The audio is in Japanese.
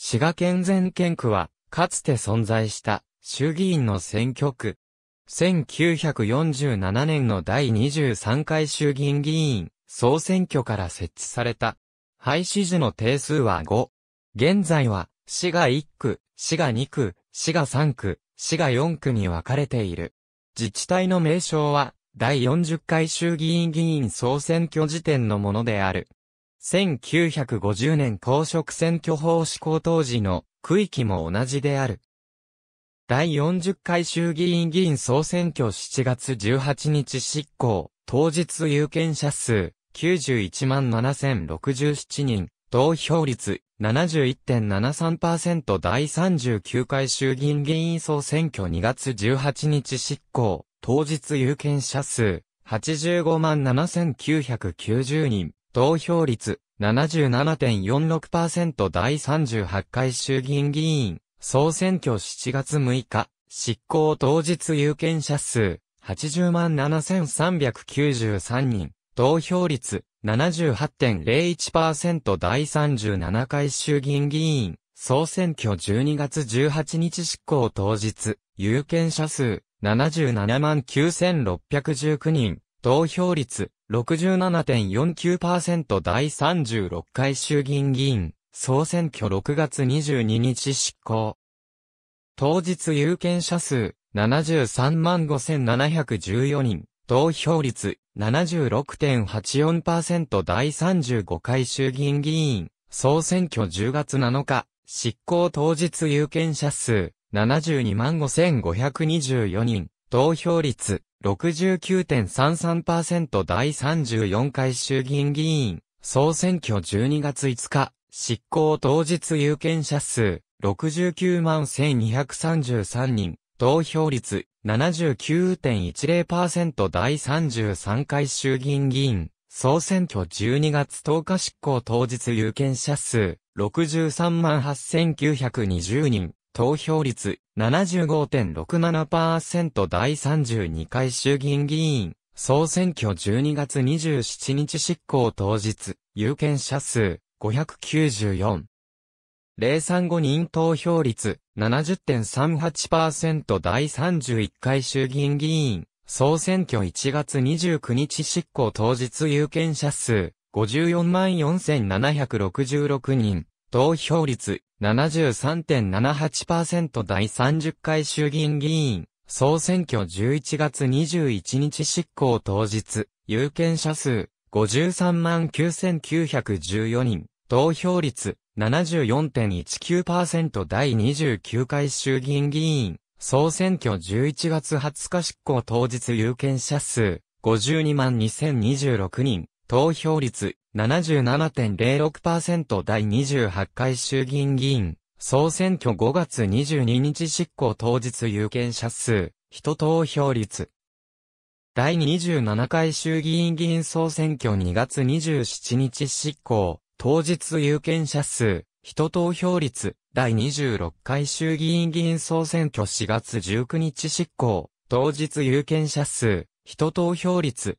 滋賀県全県区は、かつて存在した衆議院の選挙区。1947年の第23回衆議院議員総選挙から設置された。廃止時の定数は5。現在は、滋賀1区、滋賀2区、滋賀3区、滋賀4区に分かれている。自治体の名称は、第40回衆議院議員総選挙時点のものである。1950年公職選挙法施行当時の区域も同じである。第40回衆議院議員総選挙7月18日執行、当日有権者数91万7067人、投票率71.73%第39回衆議院議員総選挙2月18日執行、当日有権者数85万7990人、投票率77.46%第38回衆議院議員、総選挙7月6日、執行当日有権者数、80万7393人、投票率78.01%第37回衆議院議員、総選挙12月18日執行当日、有権者数77万9619人、投票率67.49%第36回衆議院議員、総選挙6月22日執行。当日有権者数、73万5714人、投票率76.84%第35回衆議院議員、総選挙10月7日、執行当日有権者数、72万5524人、投票率69.33%第34回衆議院議員、総選挙12月5日、執行当日有権者数、69万1233人、投票率79.10%第33回衆議院議員、総選挙12月10日執行当日有権者数、63万8920人、投票率75.67%第32回衆議院議員、総選挙12月27日執行当日、有権者数594。035人投票率70.38%第31回衆議院議員、総選挙1月29日執行当日有権者数544766人。投票率73.78%第30回衆議院議員、総選挙11月21日執行当日、有権者数53万9914人、投票率74.19%第29回衆議院議員、総選挙11月20日執行当日有権者数52万2026人、投票率77.06%第28回衆議院議員、総選挙5月22日執行当日有権者数、人投票率。第27回衆議院議員総選挙2月27日執行、当日有権者数、人投票率。第26回衆議院議員総選挙4月19日執行、当日有権者数、人投票率。